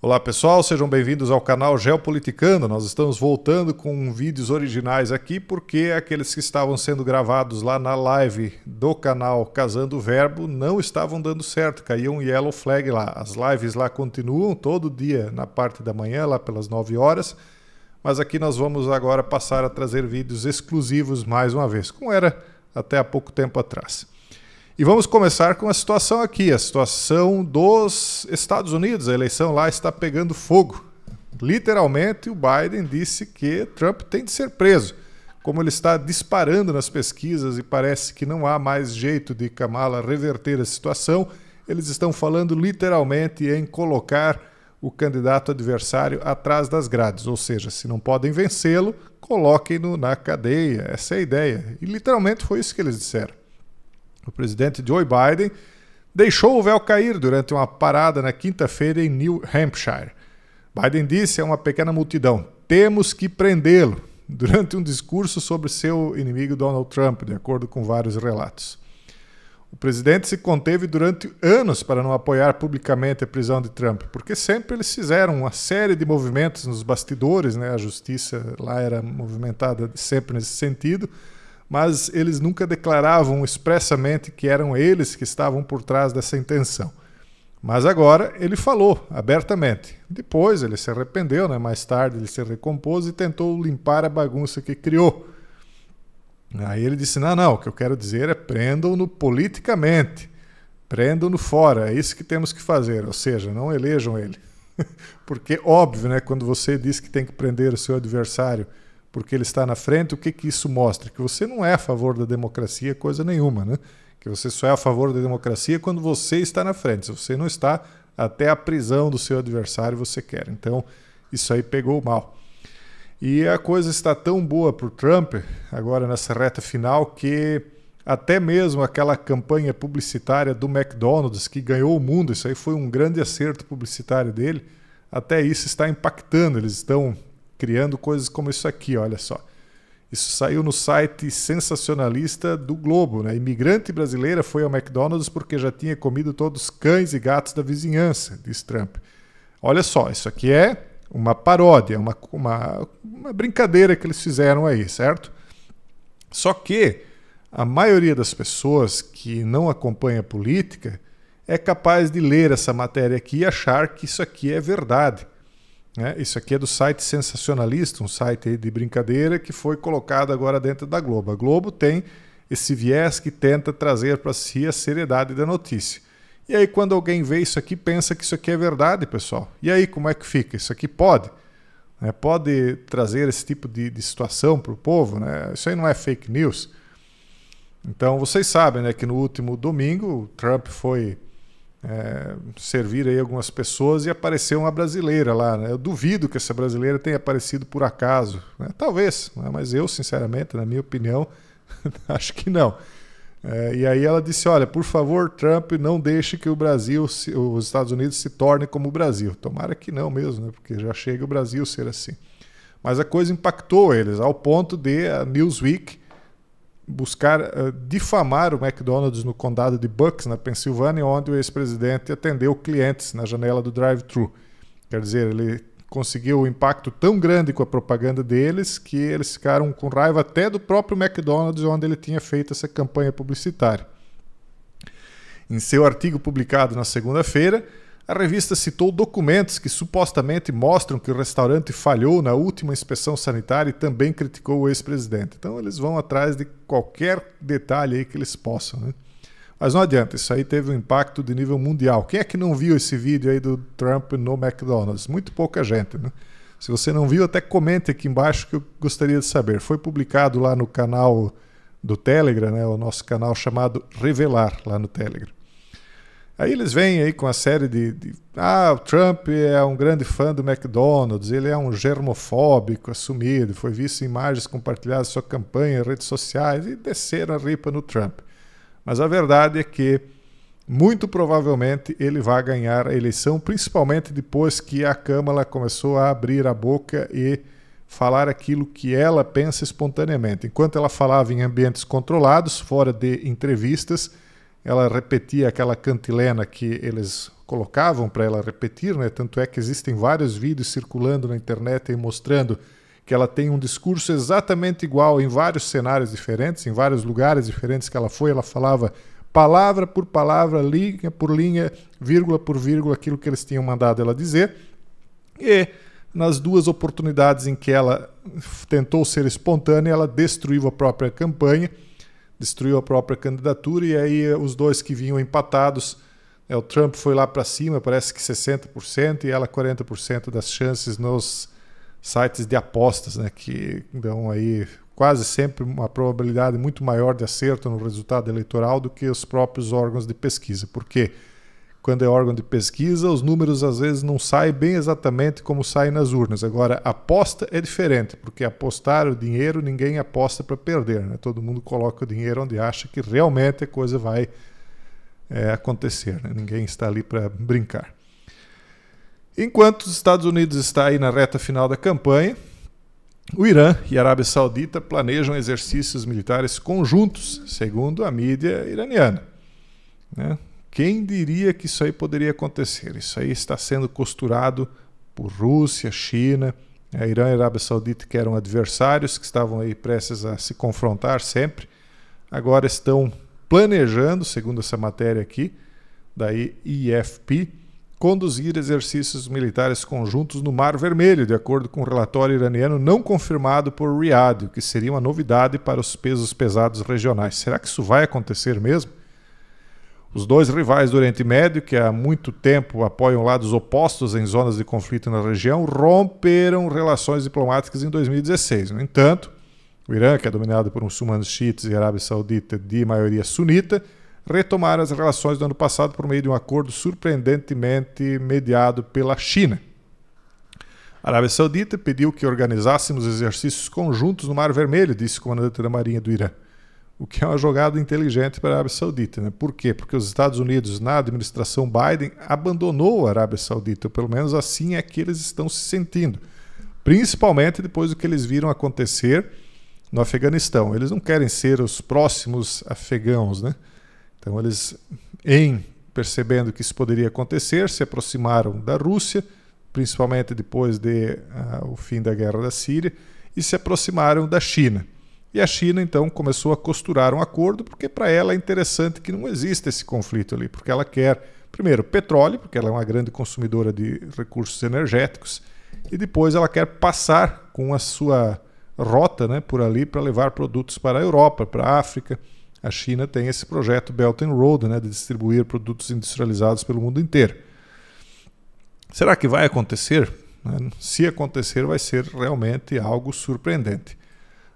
Olá pessoal, sejam bem-vindos ao canal Geopoliticando. Nós estamos voltando com vídeos originais aqui porque aqueles que estavam sendo gravados lá na live do canal Casando o Verbo não estavam dando certo, caiu um yellow flag lá. As lives lá continuam todo dia na parte da manhã, lá pelas 9 horas, mas aqui nós vamos agora passar a trazer vídeos exclusivos mais uma vez, como era até há pouco tempo atrás. E vamos começar com a situação aqui, a situação dos Estados Unidos. A eleição lá está pegando fogo. Literalmente, o Biden disse que Trump tem de ser preso. Como ele está disparando nas pesquisas e parece que não há mais jeito de Kamala reverter a situação, eles estão falando literalmente em colocar o candidato adversário atrás das grades, ou seja, se não podem vencê-lo, coloquem-no na cadeia. Essa é a ideia. E literalmente foi isso que eles disseram. O presidente Joe Biden deixou o véu cair durante uma parada na quinta-feira em New Hampshire. Biden disse a uma pequena multidão: temos que prendê-lo, durante um discurso sobre seu inimigo Donald Trump, de acordo com vários relatos. O presidente se conteve durante anos para não apoiar publicamente a prisão de Trump, porque sempre eles fizeram uma série de movimentos nos bastidores, né? a justiça lá era movimentada sempre nesse sentido mas eles nunca declaravam expressamente que eram eles que estavam por trás dessa intenção. Mas agora ele falou abertamente. Depois ele se arrependeu, né? mais tarde ele se recompôs e tentou limpar a bagunça que criou. Aí ele disse: Não, não, o que eu quero dizer é prendam-no politicamente, prendam-no fora, é isso que temos que fazer, ou seja, não elejam ele. Porque, óbvio, né, quando você diz que tem que prender o seu adversário porque ele está na frente, o que, que isso mostra? Que você não é a favor da democracia coisa nenhuma, né? Que você só é a favor da democracia quando você está na frente. Se você não está, até a prisão do seu adversário você quer. Então, isso aí pegou mal. E a coisa está tão boa para o Trump, agora nessa reta final, que até mesmo aquela campanha publicitária do McDonald's, que ganhou o mundo, isso aí foi um grande acerto publicitário dele, até isso está impactando. Eles estão criando coisas como isso aqui, olha só. Isso saiu no site sensacionalista do Globo, né? Imigrante brasileira foi ao McDonald's porque já tinha comido todos os cães e gatos da vizinhança, diz Trump. Olha só, isso aqui é uma paródia, uma, uma, uma brincadeira que eles fizeram aí, certo? Só que a maioria das pessoas que não acompanha política é capaz de ler essa matéria aqui e achar que isso aqui é verdade. Né? Isso aqui é do site Sensacionalista, um site de brincadeira que foi colocado agora dentro da Globo. A Globo tem esse viés que tenta trazer para si a seriedade da notícia. E aí, quando alguém vê isso aqui, pensa que isso aqui é verdade, pessoal. E aí, como é que fica? Isso aqui pode? Né? Pode trazer esse tipo de, de situação para o povo? Né? Isso aí não é fake news. Então, vocês sabem né, que no último domingo, o Trump foi é, servir aí algumas pessoas e apareceu uma brasileira lá. Né? Eu duvido que essa brasileira tenha aparecido por acaso. Né? Talvez, é? mas eu, sinceramente, na minha opinião, acho que não. É, e aí ela disse: Olha, por favor, Trump, não deixe que o Brasil, se, os Estados Unidos se tornem como o Brasil. Tomara que não mesmo, né? porque já chega o Brasil ser assim. Mas a coisa impactou eles, ao ponto de a Newsweek buscar uh, difamar o McDonald's no condado de Bucks, na Pensilvânia, onde o ex-presidente atendeu clientes na janela do drive-thru. Quer dizer, ele conseguiu um impacto tão grande com a propaganda deles que eles ficaram com raiva até do próprio McDonald's, onde ele tinha feito essa campanha publicitária. Em seu artigo publicado na segunda-feira, a revista citou documentos que supostamente mostram que o restaurante falhou na última inspeção sanitária e também criticou o ex-presidente. Então eles vão atrás de qualquer detalhe aí que eles possam. Né? Mas não adianta, isso aí teve um impacto de nível mundial. Quem é que não viu esse vídeo aí do Trump no McDonald's? Muito pouca gente, né? Se você não viu, até comente aqui embaixo que eu gostaria de saber. Foi publicado lá no canal do Telegram, né, o nosso canal chamado Revelar lá no Telegram. Aí eles vêm aí com a série de, de, ah, o Trump é um grande fã do McDonald's, ele é um germofóbico assumido, foi visto em imagens compartilhadas da sua campanha em redes sociais e desceram a ripa no Trump. Mas a verdade é que muito provavelmente ele vai ganhar a eleição, principalmente depois que a Câmara começou a abrir a boca e falar aquilo que ela pensa espontaneamente. Enquanto ela falava em ambientes controlados, fora de entrevistas, ela repetia aquela cantilena que eles colocavam para ela repetir, né? Tanto é que existem vários vídeos circulando na internet mostrando que ela tem um discurso exatamente igual em vários cenários diferentes, em vários lugares diferentes que ela foi, ela falava palavra por palavra, linha por linha, vírgula por vírgula, aquilo que eles tinham mandado ela dizer. E nas duas oportunidades em que ela tentou ser espontânea, ela destruiu a própria campanha destruiu a própria candidatura e aí eh, os dois que vinham empatados, né, o Trump foi lá para cima, parece que 60% e ela 40% das chances nos sites de apostas, né, que dão aí quase sempre uma probabilidade muito maior de acerto no resultado eleitoral do que os próprios órgãos de pesquisa, por porque quando é órgão de pesquisa, os números às vezes não saem bem exatamente como saem nas urnas. Agora, aposta é diferente, porque apostar o dinheiro ninguém aposta para perder. Né? Todo mundo coloca o dinheiro onde acha que realmente a coisa vai é, acontecer. Né? Ninguém está ali para brincar. Enquanto os Estados Unidos está aí na reta final da campanha, o Irã e a Arábia Saudita planejam exercícios militares conjuntos, segundo a mídia iraniana. Né? Quem diria que isso aí poderia acontecer? Isso aí está sendo costurado por Rússia, China, a né? Irã e a Arábia Saudita, que eram adversários, que estavam aí prestes a se confrontar sempre, agora estão planejando, segundo essa matéria aqui, da IFP, conduzir exercícios militares conjuntos no Mar Vermelho, de acordo com um relatório iraniano não confirmado por Riad, o que seria uma novidade para os pesos pesados regionais. Será que isso vai acontecer mesmo? Os dois rivais do Oriente Médio, que há muito tempo apoiam lados opostos em zonas de conflito na região, romperam relações diplomáticas em 2016. No entanto, o Irã, que é dominado por muçulmanos chiitas e Arábia Saudita de maioria sunita, retomaram as relações do ano passado por meio de um acordo surpreendentemente mediado pela China. A Arábia Saudita pediu que organizássemos exercícios conjuntos no Mar Vermelho, disse o comandante da Marinha do Irã o que é uma jogada inteligente para a Arábia Saudita. Né? Por quê? Porque os Estados Unidos, na administração Biden, abandonou a Arábia Saudita, ou pelo menos assim é que eles estão se sentindo, principalmente depois do que eles viram acontecer no Afeganistão. Eles não querem ser os próximos afegãos, né? Então eles, em percebendo que isso poderia acontecer, se aproximaram da Rússia, principalmente depois de ah, o fim da guerra da Síria, e se aproximaram da China. E a China então começou a costurar um acordo, porque para ela é interessante que não exista esse conflito ali, porque ela quer, primeiro, petróleo, porque ela é uma grande consumidora de recursos energéticos, e depois ela quer passar com a sua rota né, por ali para levar produtos para a Europa, para a África. A China tem esse projeto Belt and Road, né, de distribuir produtos industrializados pelo mundo inteiro. Será que vai acontecer? Né, se acontecer, vai ser realmente algo surpreendente.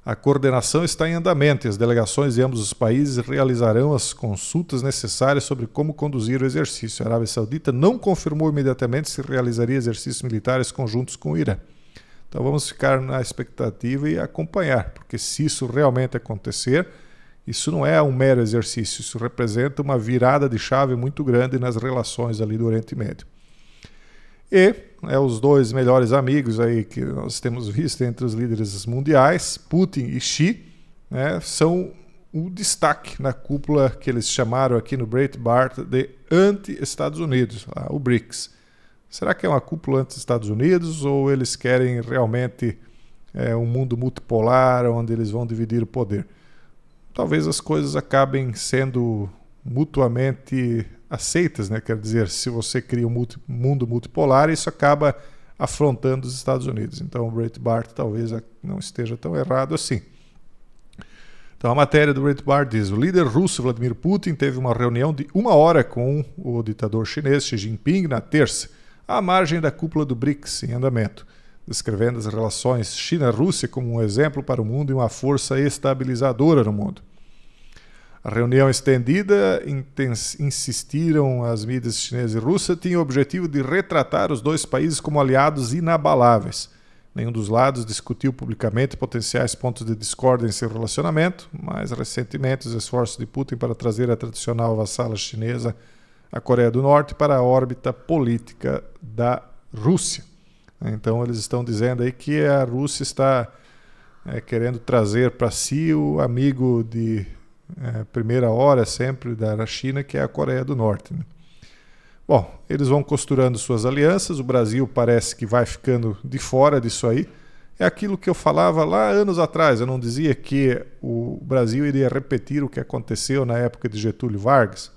A coordenação está em andamento e as delegações de ambos os países realizarão as consultas necessárias sobre como conduzir o exercício. A Arábia Saudita não confirmou imediatamente se realizaria exercícios militares conjuntos com o Irã. Então vamos ficar na expectativa e acompanhar, porque se isso realmente acontecer, isso não é um mero exercício, isso representa uma virada de chave muito grande nas relações ali do Oriente Médio. E é os dois melhores amigos aí que nós temos visto entre os líderes mundiais, Putin e Xi, né, são o destaque na cúpula que eles chamaram aqui no Breitbart de anti-Estados Unidos, o BRICS. Será que é uma cúpula anti-Estados Unidos ou eles querem realmente é, um mundo multipolar onde eles vão dividir o poder? Talvez as coisas acabem sendo mutuamente aceitas, né? Quer dizer, se você cria um multi, mundo multipolar, isso acaba afrontando os Estados Unidos. Então, o Bret talvez não esteja tão errado assim. Então, a matéria do Bret diz: o líder russo Vladimir Putin teve uma reunião de uma hora com o ditador chinês Xi Jinping na terça, à margem da cúpula do BRICS em andamento, descrevendo as relações China-Rússia como um exemplo para o mundo e uma força estabilizadora no mundo. A reunião estendida, insistiram as mídias chinesa e russa, tinha o objetivo de retratar os dois países como aliados inabaláveis. Nenhum dos lados discutiu publicamente potenciais pontos de discórdia em seu relacionamento, mas recentemente os esforços de Putin para trazer a tradicional vassala chinesa, a Coreia do Norte, para a órbita política da Rússia. Então eles estão dizendo aí que a Rússia está é, querendo trazer para si o amigo de é, primeira hora sempre da China, que é a Coreia do Norte. Né? Bom, eles vão costurando suas alianças, o Brasil parece que vai ficando de fora disso aí. É aquilo que eu falava lá anos atrás, eu não dizia que o Brasil iria repetir o que aconteceu na época de Getúlio Vargas.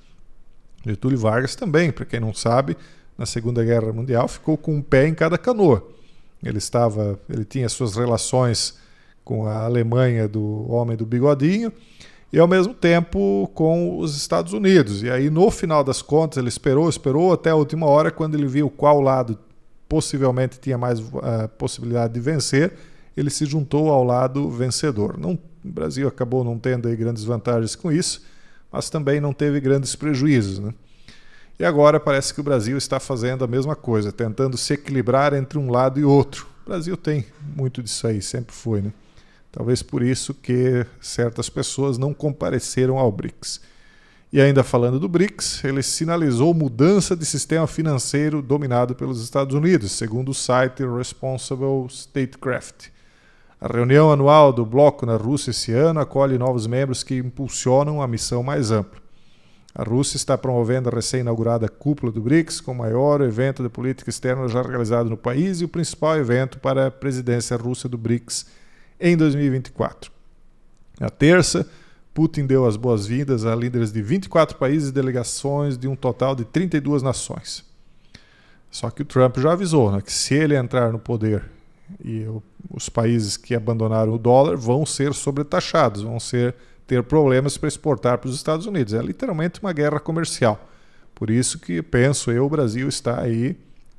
Getúlio Vargas também, para quem não sabe, na Segunda Guerra Mundial ficou com um pé em cada canoa. Ele estava, ele tinha suas relações com a Alemanha do homem do bigodinho, e ao mesmo tempo com os Estados Unidos. E aí, no final das contas, ele esperou, esperou até a última hora, quando ele viu qual lado possivelmente tinha mais uh, possibilidade de vencer, ele se juntou ao lado vencedor. Não, o Brasil acabou não tendo grandes vantagens com isso, mas também não teve grandes prejuízos. Né? E agora parece que o Brasil está fazendo a mesma coisa, tentando se equilibrar entre um lado e outro. O Brasil tem muito disso aí, sempre foi. Né? Talvez por isso que certas pessoas não compareceram ao BRICS. E ainda falando do BRICS, ele sinalizou mudança de sistema financeiro dominado pelos Estados Unidos, segundo o site Responsible Statecraft. A reunião anual do bloco na Rússia esse ano acolhe novos membros que impulsionam a missão mais ampla. A Rússia está promovendo a recém-inaugurada cúpula do BRICS, com o maior evento de política externa já realizado no país e o principal evento para a presidência russa do BRICS em 2024. Na terça, Putin deu as boas-vindas a líderes de 24 países e delegações de um total de 32 nações. Só que o Trump já avisou né, que se ele entrar no poder e os países que abandonaram o dólar vão ser sobretaxados, vão ser ter problemas para exportar para os Estados Unidos. É literalmente uma guerra comercial. Por isso que penso eu, o Brasil está aí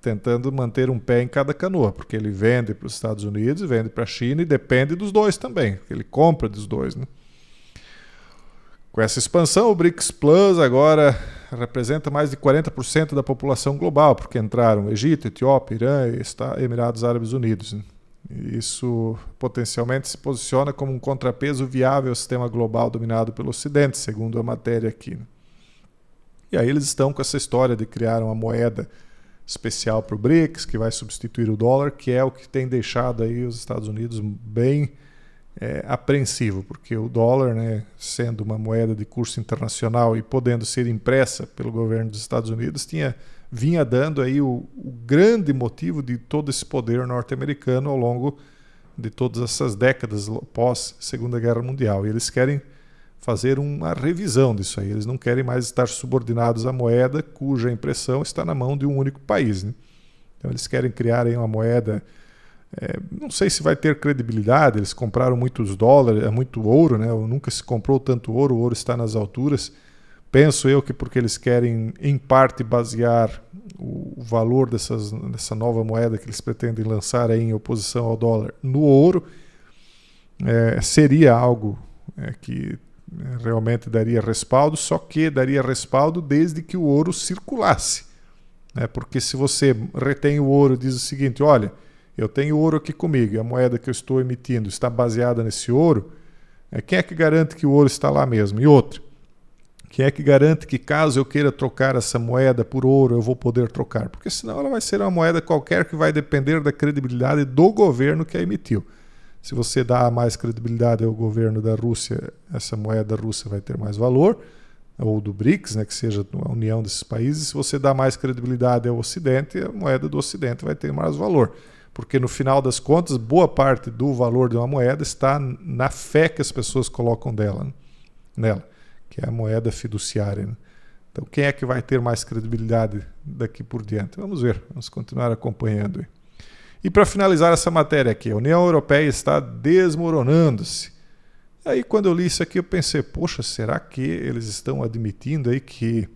tentando manter um pé em cada canoa, porque ele vende para os Estados Unidos, vende para a China e depende dos dois também, ele compra dos dois. Né? Com essa expansão, o BRICS Plus agora representa mais de 40% da população global, porque entraram Egito, Etiópia, Irã e Emirados Árabes Unidos. Né? Isso potencialmente se posiciona como um contrapeso viável ao sistema global dominado pelo Ocidente, segundo a matéria aqui. Né? E aí eles estão com essa história de criar uma moeda especial para o BRICS, que vai substituir o dólar, que é o que tem deixado aí os Estados Unidos bem é, apreensivo, porque o dólar, né, sendo uma moeda de curso internacional e podendo ser impressa pelo governo dos Estados Unidos, tinha vinha dando aí o, o grande motivo de todo esse poder norte-americano ao longo de todas essas décadas pós Segunda Guerra Mundial. E eles querem fazer uma revisão disso aí. Eles não querem mais estar subordinados à moeda cuja impressão está na mão de um único país. Né? Então eles querem criar aí uma moeda. É, não sei se vai ter credibilidade. Eles compraram muitos dólares, é muito ouro, né? Nunca se comprou tanto ouro. O ouro está nas alturas. Penso eu que porque eles querem, em parte, basear o valor dessas, dessa nova moeda que eles pretendem lançar aí em oposição ao dólar no ouro, é, seria algo é, que realmente daria respaldo, só que daria respaldo desde que o ouro circulasse. Né? Porque se você retém o ouro e diz o seguinte: olha, eu tenho ouro aqui comigo, a moeda que eu estou emitindo está baseada nesse ouro, é, quem é que garante que o ouro está lá mesmo? E outra, quem é que garante que caso eu queira trocar essa moeda por ouro, eu vou poder trocar? Porque senão ela vai ser uma moeda qualquer que vai depender da credibilidade do governo que a emitiu. Se você dá mais credibilidade ao governo da Rússia, essa moeda russa vai ter mais valor, ou do BRICS, né, que seja a união desses países. Se você dá mais credibilidade ao Ocidente, a moeda do Ocidente vai ter mais valor. Porque no final das contas, boa parte do valor de uma moeda está na fé que as pessoas colocam dela, né? nela, que é a moeda fiduciária. Né? Então, quem é que vai ter mais credibilidade daqui por diante? Vamos ver, vamos continuar acompanhando. E para finalizar essa matéria aqui, a União Europeia está desmoronando-se. Aí quando eu li isso aqui, eu pensei, poxa, será que eles estão admitindo aí que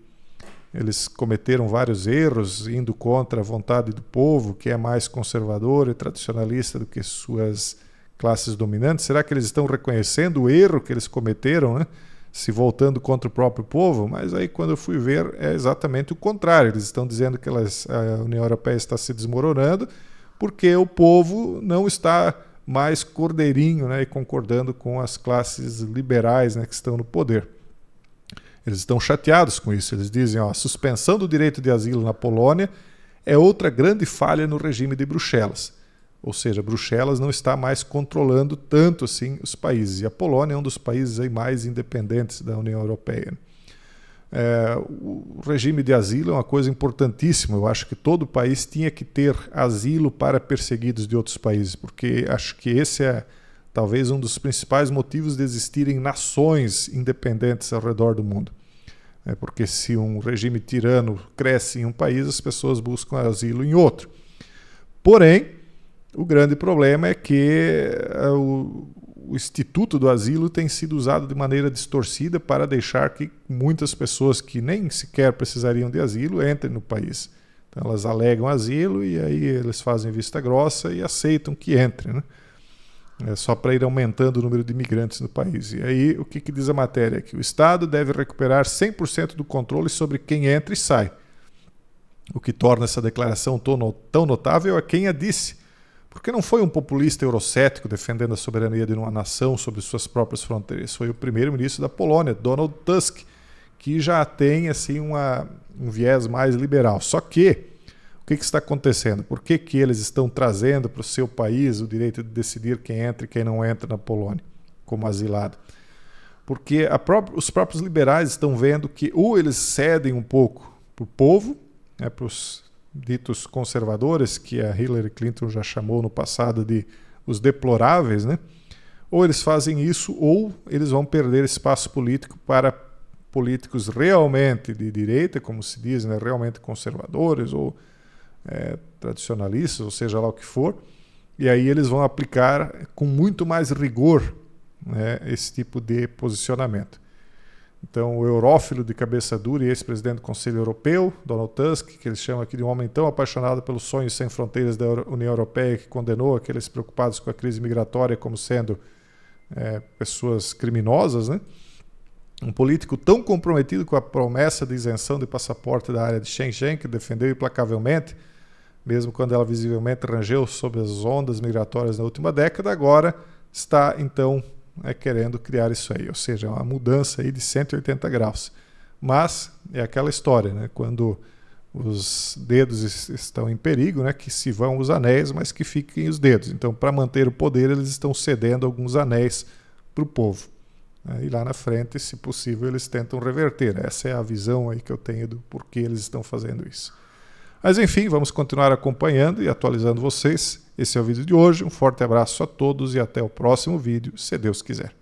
eles cometeram vários erros indo contra a vontade do povo, que é mais conservador e tradicionalista do que suas classes dominantes? Será que eles estão reconhecendo o erro que eles cometeram, né? se voltando contra o próprio povo? Mas aí, quando eu fui ver, é exatamente o contrário. Eles estão dizendo que elas, a União Europeia está se desmoronando porque o povo não está mais cordeirinho né, e concordando com as classes liberais né, que estão no poder. Eles estão chateados com isso. Eles dizem: ó, a suspensão do direito de asilo na Polônia é outra grande falha no regime de Bruxelas. Ou seja, Bruxelas não está mais controlando tanto assim os países. E a Polônia é um dos países aí mais independentes da União Europeia. É, o regime de asilo é uma coisa importantíssima. Eu acho que todo país tinha que ter asilo para perseguidos de outros países, porque acho que esse é talvez um dos principais motivos de existirem nações independentes ao redor do mundo. É porque se um regime tirano cresce em um país, as pessoas buscam asilo em outro. Porém, o grande problema é que é, o o Instituto do Asilo tem sido usado de maneira distorcida para deixar que muitas pessoas que nem sequer precisariam de asilo entrem no país. Então elas alegam asilo e aí eles fazem vista grossa e aceitam que entrem, né? É só para ir aumentando o número de imigrantes no país. E aí, o que, que diz a matéria? Que o Estado deve recuperar 100% do controle sobre quem entra e sai. O que torna essa declaração tão notável é quem a disse porque não foi um populista eurocético defendendo a soberania de uma nação sobre suas próprias fronteiras. Foi o primeiro-ministro da Polônia, Donald Tusk, que já tem assim uma, um viés mais liberal. Só que o que, que está acontecendo? Por que, que eles estão trazendo para o seu país o direito de decidir quem entra e quem não entra na Polônia como asilado? Porque própria, os próprios liberais estão vendo que ou eles cedem um pouco para o povo, né, para os ditos conservadores, que a Hillary Clinton já chamou no passado de os deploráveis, né? ou eles fazem isso ou eles vão perder espaço político para políticos realmente de direita, como se diz, né? realmente conservadores ou é, tradicionalistas, ou seja lá o que for, e aí eles vão aplicar com muito mais rigor né, esse tipo de posicionamento. Então, o eurófilo de cabeça dura e ex-presidente do Conselho Europeu, Donald Tusk, que eles chamam aqui de um homem tão apaixonado pelos sonhos sem fronteiras da União Europeia que condenou aqueles preocupados com a crise migratória como sendo é, pessoas criminosas, né? Um político tão comprometido com a promessa de isenção de passaporte da área de Schengen que defendeu implacavelmente, mesmo quando ela visivelmente rangeu sob as ondas migratórias na última década, agora está então é querendo criar isso aí, ou seja, é uma mudança aí de 180 graus. Mas é aquela história, né? Quando os dedos estão em perigo, né? Que se vão os anéis, mas que fiquem os dedos. Então, para manter o poder, eles estão cedendo alguns anéis para o povo. Né? E lá na frente, se possível, eles tentam reverter. Essa é a visão aí que eu tenho do porquê eles estão fazendo isso. Mas enfim, vamos continuar acompanhando e atualizando vocês. Esse é o vídeo de hoje. Um forte abraço a todos e até o próximo vídeo, se Deus quiser.